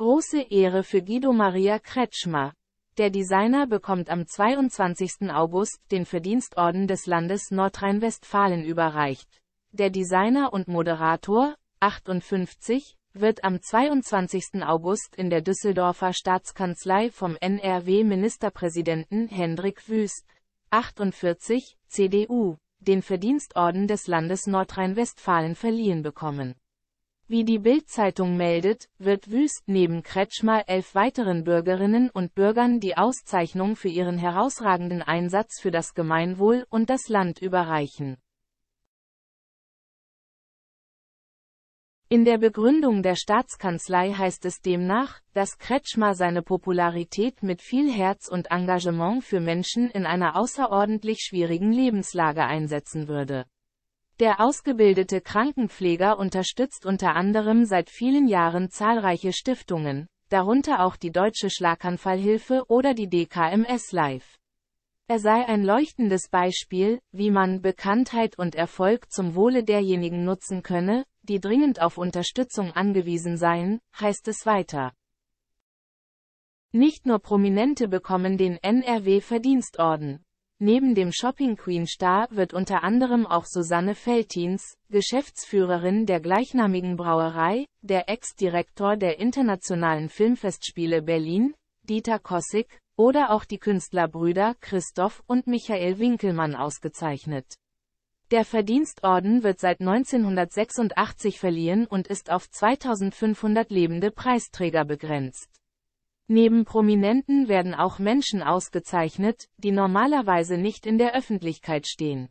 Große Ehre für Guido Maria Kretschmer. Der Designer bekommt am 22. August den Verdienstorden des Landes Nordrhein-Westfalen überreicht. Der Designer und Moderator, 58, wird am 22. August in der Düsseldorfer Staatskanzlei vom NRW-Ministerpräsidenten Hendrik Wüst, 48, CDU, den Verdienstorden des Landes Nordrhein-Westfalen verliehen bekommen. Wie die Bild-Zeitung meldet, wird Wüst neben Kretschmer elf weiteren Bürgerinnen und Bürgern die Auszeichnung für ihren herausragenden Einsatz für das Gemeinwohl und das Land überreichen. In der Begründung der Staatskanzlei heißt es demnach, dass Kretschmer seine Popularität mit viel Herz und Engagement für Menschen in einer außerordentlich schwierigen Lebenslage einsetzen würde. Der ausgebildete Krankenpfleger unterstützt unter anderem seit vielen Jahren zahlreiche Stiftungen, darunter auch die Deutsche Schlaganfallhilfe oder die DKMS Live. Er sei ein leuchtendes Beispiel, wie man Bekanntheit und Erfolg zum Wohle derjenigen nutzen könne, die dringend auf Unterstützung angewiesen seien, heißt es weiter. Nicht nur Prominente bekommen den NRW-Verdienstorden. Neben dem Shopping Queen Star wird unter anderem auch Susanne Feltins, Geschäftsführerin der gleichnamigen Brauerei, der Ex-Direktor der Internationalen Filmfestspiele Berlin, Dieter Kossig, oder auch die Künstlerbrüder Christoph und Michael Winkelmann ausgezeichnet. Der Verdienstorden wird seit 1986 verliehen und ist auf 2500 lebende Preisträger begrenzt. Neben Prominenten werden auch Menschen ausgezeichnet, die normalerweise nicht in der Öffentlichkeit stehen.